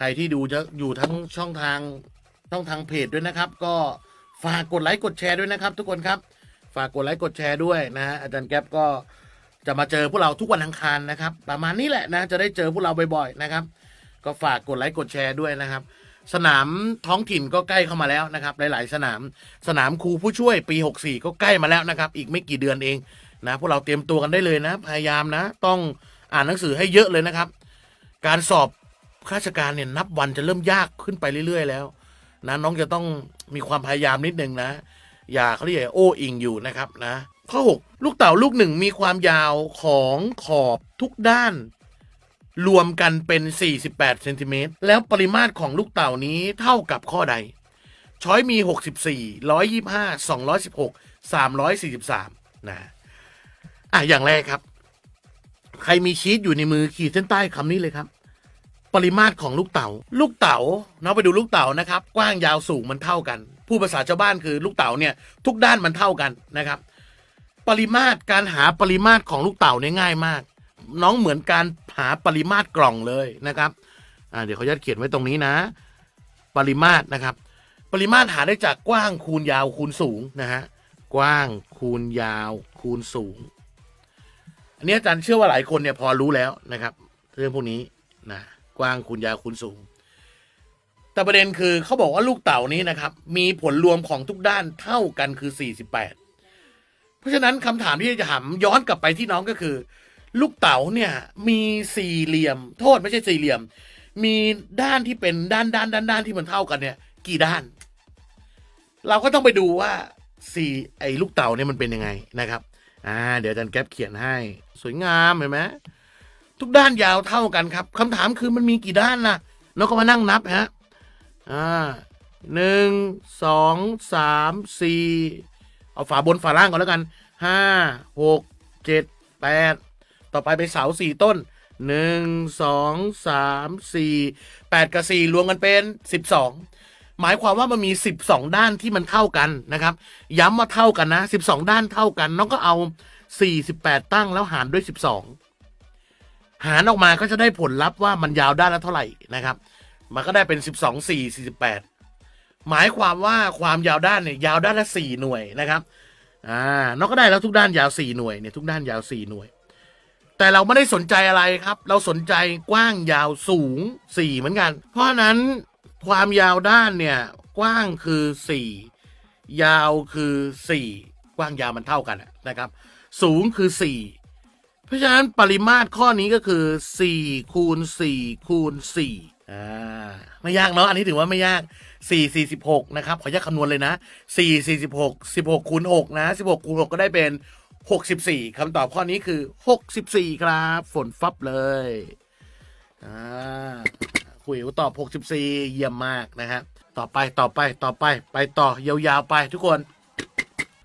ใครที่ดูจะอยู่ทั้งช่องทางช่องทางเพจด้วยนะครับ ก็ฝากกดไลค์กดแชร์ด้วยนะครับ ทุกคนครับฝากกดไลค์กดแชร์ด้วยนะอาจารย์แก๊ปก็จะมาเจอพวกเราทุกวันอังคารนะครับประมาณนี้แหละนะ จะได้เจอพวกเราบ่อยๆนะครับ ก็ฝากกดไลค์กดแชร์ด้วยนะครับ สนามท้องถิ่นก็ใกล้เข้ามาแล้วนะครับ หลาย ๆสนามสนามครูผู้ช่วยปี 64 ก็ใกล้มาแล้วนะครับ อีกไม่กี่เดือนเองนะพวกเราเตรียมตัวกันได้เลยนะ พยายามนะ ต้องอ่านหนังสือให้เยอะเลยนะครับ การสอบข้าราชการเนี่ยนับวันจะเริ่มยากขึ้นไปเรื่อยๆแล้วนะน้องจะต้องมีความพยายามนิดนึงนะ อย่าเขาเรียกโอ้อิงอยู่นะครับ นะข้อ 6 ลูกเต่าลูกหนึ่งมีความยาวของขอบทุกด้าน รวมกันเป็น 48เซนติเมตรแล้วปริมาตรของลูกเต่านี้เท่ากับข้อใด ช้อยมี64 125 216 343 นะอ่ะอย่างแรกครับ ใครมีชีตอยู่ในมือขีดเส้นใต้คำนี้เลยครับปริมาตรของลูกเตา๋า ลูกเตา๋าเราไปดูลูกเต๋านะครับ กว้างยาวสูงมันเท่ากัน ผู้ภาษาชาวบ้านคือลูกเต๋าเนี่ย ทุกด้านมันเท่ากันนะครับ ปริมาตรการหาปริมาตรของลูกเต๋าเนี่ยง่ายมาก น้องเหมือนการหาปริมาตรกล่องเลยนะครับ เดี๋ยวเขายัดเขียนไว้ตรงนี้นะ ปริมาตรนะครับ ปริมาตรหาได้จากกว้างคูณยาวคูณสูงนะฮะ กว้างคูณยาว คูณสูง อันนี้อาจารย์เชื่อว่าหลายคนเนี่ยพอรู้แล้วนะครับ เรื่องพวกนี้นะกว้างคูณยาวคูณสูง แต่ประเด็นคือเขาบอกว่าลูกเต่านี้นะครับ มีผลรวมของทุกด้านเท่ากันคือ 48 เพราะฉะนั้นคำถามที่จะถามย้อนกลับไปที่น้องก็คือ ลูกเต๋าเนี่ย มีสี่เหลี่ยม โทษไม่ใช่สี่เหลี่ยม มีด้านที่เป็นด้านด้านด้านด้านที่มันเท่ากันเนี่ย กี่ด้าน เราก็ต้องไปดูว่าสี่ไอ้ลูกเต่าเนี่ยมันเป็นยังไงนะครับอ่าเดี๋ยวอาจารย์แก๊ปเขียนให้สวยงามเห็นไหมทุกด้านยาวเท่ากันครับ คำถามคือมันมีกี่ด้านนะแล้วก็มานั่งนับฮะอ่าหนึ่งสองสามสี่เอาฝาบนฝาล่างก่อนแล้วกันห้าหกเจ็ดแปดต่อไปไปเสาสี่ต้นหนึ่งสองสามสี่แปดกับสี่รวมกันเป็นสิบสองหมายความว่ามันมีสสิบองด้านที่มันเท่ากันนะครับ ย้ำว่าเท่ากันนะสสิบองด้านเท่ากันน้องก็เอาสสี่ิบแปดตั้งแล้วหารด้วยสสิบองหารออกมาก็จะได้ผลลัพธ์ว่ามันยาวด้านละเท่าไหร่นะครับ มันก็ได้เป็น 12 4 48 หมายความว่าความยาวด้านเนี่ย ยาวด้านละ 4 หน่วยนะครับ อ่านอกก็ได้แล้วทุกด้านยาว 4 หน่วยเนี่ย ทุกด้านยาว 4 หน่วย แต่เราไม่ได้สนใจอะไรครับ เราสนใจกว้างยาวสูง 4 เหมือนกัน เพราะนั้นความยาวด้านเนี่ย กว้างคือ 4 ยาวคือ 4 กว้างยาวมันเท่ากันนะครับ สูงคือ 4เพราะฉะนั้นปริมาตรข้อนี้ก็คือ4คูณ4คูณ4อ่าไม่ยากเนาะอันนี้ถือว่าไม่ยาก4 46 นะครับขอแยกคำนวณเลยนะ4 46 16คูณ6นะ16คูณ6ก็ได้เป็น64คำตอบข้อนี้คือ 64ครับ ฝนฟับเลยอ่าคุยตอบ64เยี่ยมมากนะฮะต่อไปต่อไปต่อไปไปต่อยาวๆไปทุกคน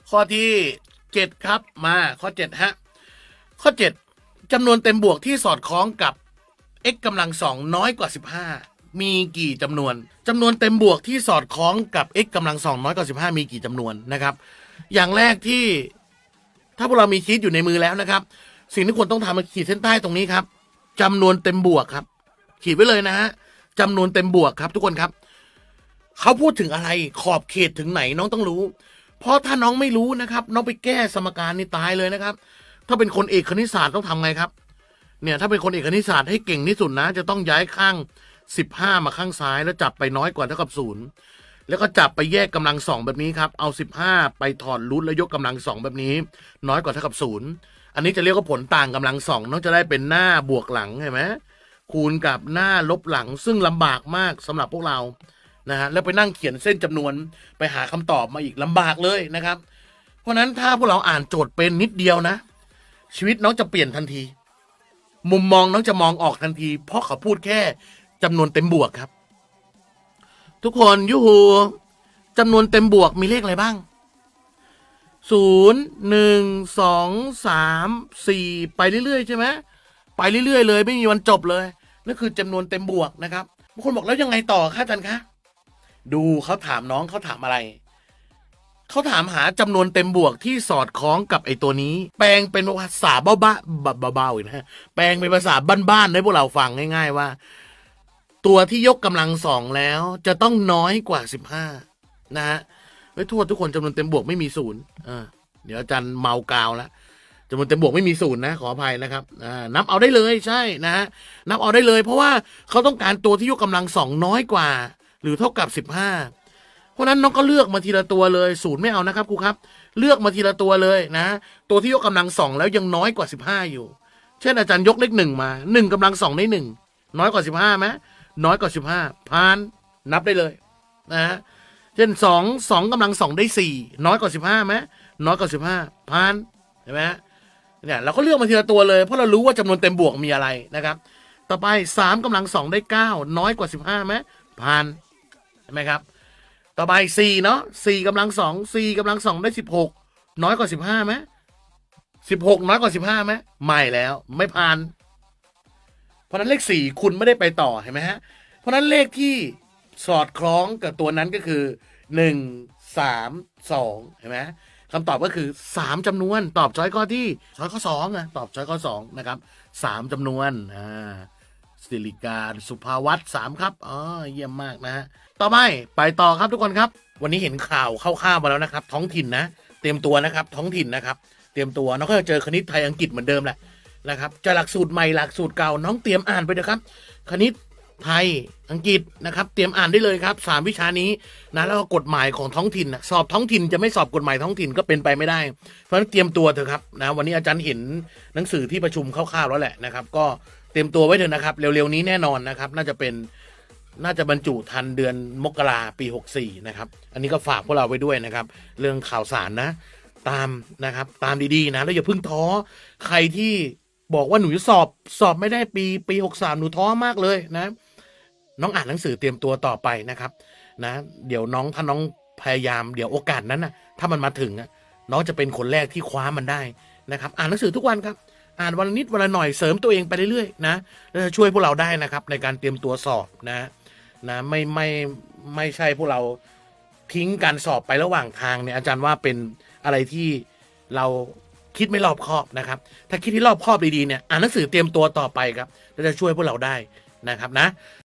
ข้อที่7ครับมาข้อ7ฮะข้อ7จำนวนเต็มบวกที่สอดคล้องกับ x กำลังสองน้อยกว่า 15 มีกี่จำนวน จำนวนเต็มบวกที่สอดคล้องกับ x กำลังสองน้อยกว่า15มีกี่จำนวนนะครับ อย่างแรกที่ ถ้าพวกเรามีคิดอยู่ในมือแล้วนะครับ สิ่งที่ควรต้องทำคือขีดเส้นใต้ตรงนี้ครับ จำนวนเต็มบวกครับ ขีดไว้เลยนะฮะจำนวนเต็มบวกครับ ทุกคนครับ เขาพูดถึงอะไรขอบเขตถึงไหนน้องต้องรู้ เพราะถ้าน้องไม่รู้นะครับน้องไปแก้สมการนี่ตายเลยนะครับถ้าเป็นคนเอกคณิตศาสตร์ต้องทำไงครับ เนี่ยถ้าเป็นคนเอกคณิตศาสตร์ให้เก่งที่สุดนะ จะต้องย้ายข้าง 15 มาข้างซ้ายแล้วจับไปน้อยกว่าเท่ากับศูนย์แล้วก็จับไปแยกกำลังสองแบบนี้ครับเอา 15 ไปถอดรูทแล้วยกกำลังสองแบบนี้ น้อยกว่าเท่ากับศูนย์อันนี้จะเรียกว่าผลต่างกำลังสองน้องจะได้เป็นหน้าบวกหลังเห็นไหมคูณกับหน้าลบหลัง ซึ่งลำบากมากสำหรับพวกเรานะฮะแล้วไปนั่งเขียนเส้นจำนวน ไปหาคำตอบมาอีกลำบากเลยนะครับ เพราะฉะนั้นถ้าพวกเราอ่านโจทย์เป็นนิดเดียวนะชีวิตน้องจะเปลี่ยนทันที มุมมองน้องจะมองออกทันที เพราะเขาพูดแค่จำนวนเต็มบวกครับ ทุกคนยูฮูจำนวนเต็มบวกมีเลขอะไรบ้าง ศูนย์หนึ่งสองสามสี่ไปเรื่อยๆใช่ไหม ไปเรื่อยๆ เลย ไม่มีวันจบเลยนั่นคือจำนวนเต็มบวกนะครับบางคนบอกแล้วยังไงต่อคะอาจารย์คะ ดูเขาถามน้องเขาถามอะไรเขาถามหาจำนวนเต็มบวกที่สอดคล้องกับไอ้ตัวนี้ แปลงเป็นภาษาบาบ้าเบาๆอีกนะแปลงเป็นภาษาบ้านๆให้พวกเราฟังง่ายๆว่า ตัวที่ยกกำลังสองแล้ว จะต้องน้อยกว่าสิบห้านะฮะไว้ทั่วทุกคนจำนวนเต็มบวกไม่มีศูนย์เดี๋ยวอาจารย์เมากาวแล้วจำนวนเต็มบวกไม่มีศูนย์นะขออภัยนะครับนับเอาได้เลยใช่นะนับเอาได้เลย เพราะว่าเขาต้องการตัวที่ยกกำลังสองน้อยกว่า หรือเท่ากับสิบห้าเพราะนั้นน้องก็เลือกมาทีละตัวเลย ศูนย์ไม่เอานะครับครูครับ เลือกมาทีละตัวเลยนะ ตัวที่ยกกำลังสองแล้วยังน้อยกว่าสิบห้าอยู่ เช่นอาจารย์ยกเลขหนึ่งมาหนึ่งกำลังสองในหนึ่งน้อยกว่าสิบห้าไหมน้อยกว่าสิบห้าพานนับได้เลยนะฮะเช่นสองสองกำลังสองได้สี่น้อยกว่าสิบห้าไหมน้อยกว่าสิบห้าพานเห็นไหมเนี่ยเราก็เลือกมาทีละตัวเลยเพราะเรารู้ว่าจำนวนเต็มบวกมีอะไรนะครับ ต่อไปสามกำลังสองได้เก้าน้อยกว่าสิบห้าไหมพานเห็นไหมครับต่อไปสี่เนาะสี่กำลังสองสี่กำลังสองได้สิบหกน้อยกว่าสิบห้าไหมสิบหกน้อยกว่าสิบห้าไหมไม่แล้ว ไม่ผ่าน เพราะนั้นเลขสี่คุณไม่ได้ไปต่อเห็นไหมฮะเพราะนั้นเลขที่สอดคล้องกับตัวนั้นก็คือหนึ่งสามสองเห็นไหมคำตอบก็คือสามจำนวน ตอบจ้อยข้อที่จ้อยข้อสองนะตอบจ้อยข้อสองนะครับสามจำนวนอ่าสิริการสุภาวัตสามครับอ๋อเยี่ยมมากนะฮะ ต่อไป ไปต่อครับทุกคนครับ วันนี้เห็นข่าวเข้าขวามาแล้วนะครับ ท้องถิ่นนะ เตรียมตัวนะครับ ท้องถิ่นนะครับ เตรียมตัว น้องก็จะเจอคณิตไทยอังกฤษเหมือนเดิมแหละ นะครับ จะหลักสูตรใหม่หลักสูตรเก่า น้องเตรียมอ่านไปเถอะครับ คณิตไทยอังกฤษนะครับ เตรียมอ่านได้เลยครับ สามวิชานี้นะ แล้วก็กฎหมายของท้องถิ่นนะสอบท้องถิ่นจะไม่สอบกฎหมายท้องถิ่นก็เป็นไปไม่ได้ เพราะฉะนั้นเตรียมตัวเถอะครับนะ วันนี้อาจารย์เห็นหนังสือที่ประชุมคร่าวๆแล้วแหละนะครับ ก็เตรียมตัวไว้เถอะนะครับเร็วๆนี้แน่นอนนะครับ น่าจะเป็นน่าจะบรรจุทันเดือนมกราปี64นะครับอันนี้ก็ฝากพวกเราไว้ด้วยนะครับ เรื่องข่าวสารนะตามนะครับ ตามดีๆนะ แล้วอย่าเพิ่งท้อใครที่บอกว่าหนูสอบสอบไม่ได้ปีปี63 หนูท้อมากเลยนะ น้องอ่านหนังสือเตรียมตัวต่อไปนะครับนะ เดี๋ยวน้องถ้าน้องพยายามเดี๋ยวโอกาสนั้นนะถ้ามันมาถึงน้องจะเป็นคนแรกที่คว้ามันได้นะครับ อ่านหนังสือทุกวันครับอ่านวันนิดวันหน่อยเสริมตัวเองไปเรื่อยๆนะจะช่วยพวกเราได้นะครับ ในการเตรียมตัวสอบนะนะไม่ไม่ไม่ใช่พวกเราทิ้งการสอบไประหว่างทางเนี่ยอาจารย์ว่าเป็นอะไรที่เราคิดไม่รอบคอบนะครับ ถ้าคิดที่รอบคอบดีๆเนี่ยอ่านหนังสือเตรียมตัวต่อไปครับจะช่วยพวกเราได้นะครับนะ